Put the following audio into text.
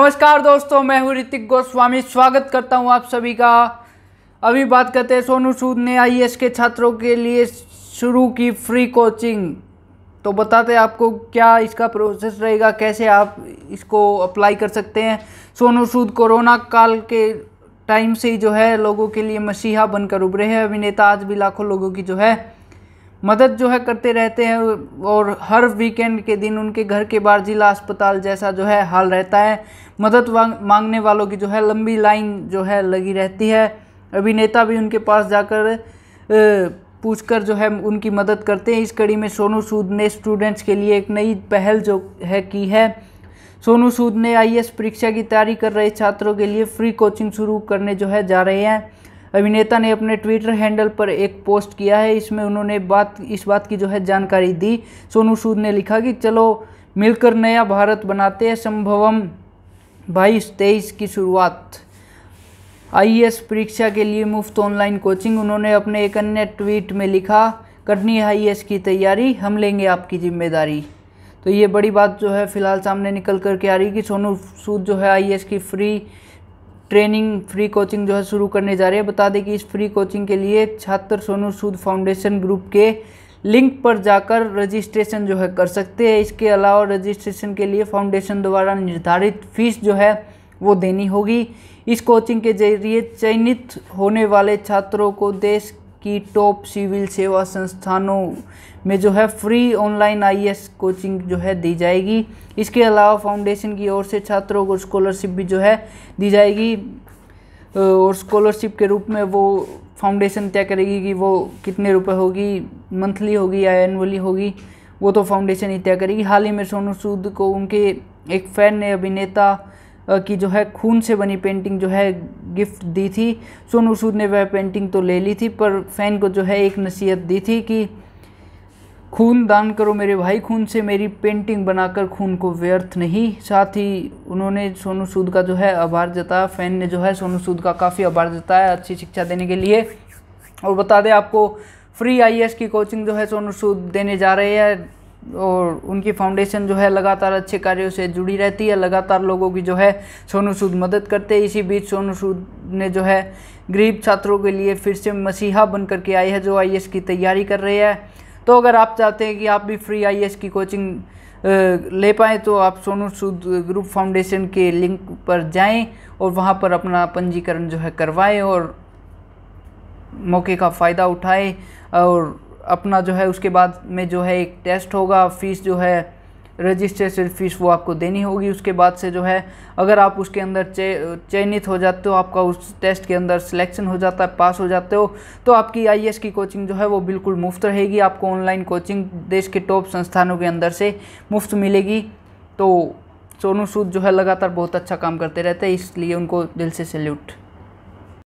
नमस्कार दोस्तों मैं हूं ऋतिक गोस्वामी स्वागत करता हूं आप सभी का अभी बात करते हैं सोनू सूद ने आई e के छात्रों के लिए शुरू की फ्री कोचिंग तो बताते हैं आपको क्या इसका प्रोसेस रहेगा कैसे आप इसको अप्लाई कर सकते हैं सोनू सूद कोरोना काल के टाइम से ही जो है लोगों के लिए मसीहा बनकर उभरे हैं अभिनेता आज भी लाखों लोगों की जो है मदद जो है करते रहते हैं और हर वीकेंड के दिन उनके घर के बाहर जिला अस्पताल जैसा जो है हाल रहता है मदद मांगने वालों की जो है लंबी लाइन जो है लगी रहती है अभिनेता भी उनके पास जाकर पूछकर जो है उनकी मदद करते हैं इस कड़ी में सोनू सूद ने स्टूडेंट्स के लिए एक नई पहल जो है की है सोनू सूद ने आई परीक्षा की तैयारी कर रहे छात्रों के लिए फ्री कोचिंग शुरू करने जो है जा रहे हैं अभिनेता ने अपने ट्विटर हैंडल पर एक पोस्ट किया है इसमें उन्होंने बात इस बात की जो है जानकारी दी सोनू सूद ने लिखा कि चलो मिलकर नया भारत बनाते हैं संभवम बाईस तेईस की शुरुआत आई परीक्षा के लिए मुफ्त ऑनलाइन कोचिंग उन्होंने अपने एक अन्य ट्वीट में लिखा करनी है आई की तैयारी हम लेंगे आपकी जिम्मेदारी तो ये बड़ी बात जो है फिलहाल सामने निकल कर के आ रही कि सोनू सूद जो है आई की फ्री ट्रेनिंग फ्री कोचिंग जो है शुरू करने जा रहे हैं बता दें कि इस फ्री कोचिंग के लिए छात्र सोनू सूद फाउंडेशन ग्रुप के लिंक पर जाकर रजिस्ट्रेशन जो है कर सकते हैं इसके अलावा रजिस्ट्रेशन के लिए फाउंडेशन द्वारा निर्धारित फीस जो है वो देनी होगी इस कोचिंग के जरिए चयनित होने वाले छात्रों को देश की टॉप सिविल सेवा संस्थानों में जो है फ्री ऑनलाइन आईएएस कोचिंग जो है दी जाएगी इसके अलावा फाउंडेशन की ओर से छात्रों को स्कॉलरशिप भी जो है दी जाएगी और स्कॉलरशिप के रूप में वो फाउंडेशन तय करेगी कि वो कितने रुपए होगी मंथली होगी या एनुअली होगी वो तो फाउंडेशन ही तय करेगी हाल ही में सोनू सूद को उनके एक फ़ैन ने अभिनेता की जो है खून से बनी पेंटिंग जो है गिफ्ट दी थी सोनू सूद ने वह पेंटिंग तो ले ली थी पर फैन को जो है एक नसीहत दी थी कि खून दान करो मेरे भाई खून से मेरी पेंटिंग बनाकर खून को व्यर्थ नहीं साथ ही उन्होंने सोनू सूद का जो है आभार जताया फैन ने जो है सोनू सूद का काफ़ी आभार जताया अच्छी शिक्षा देने के लिए और बता दें आपको फ्री आई की कोचिंग जो है सोनू सूद देने जा रहे हैं और उनकी फाउंडेशन जो है लगातार अच्छे कार्यों से जुड़ी रहती है लगातार लोगों की जो है सोनू सूद मदद करते हैं इसी बीच सोनू सूद ने जो है गरीब छात्रों के लिए फिर से मसीहा बन करके आई है जो आई की तैयारी कर रहे हैं तो अगर आप चाहते हैं कि आप भी फ्री आई की कोचिंग ले पाएँ तो आप सोनू सूद ग्रुप फाउंडेशन के लिंक पर जाएं और वहाँ पर अपना पंजीकरण जो है करवाएं और मौके का फ़ायदा उठाएं और अपना जो है उसके बाद में जो है एक टेस्ट होगा फ़ीस जो है रजिस्ट्रेशन फ़ीस वो आपको देनी होगी उसके बाद से जो है अगर आप उसके अंदर चे, चयनित हो जाते हो आपका उस टेस्ट के अंदर सिलेक्शन हो जाता है पास हो जाते हो तो आपकी आई की कोचिंग जो है वो बिल्कुल मुफ्त रहेगी आपको ऑनलाइन कोचिंग देश के टॉप संस्थानों के अंदर से मुफ्त मिलेगी तो सोनू सूद जो है लगातार बहुत अच्छा काम करते रहते हैं इसलिए उनको दिल से सैल्यूट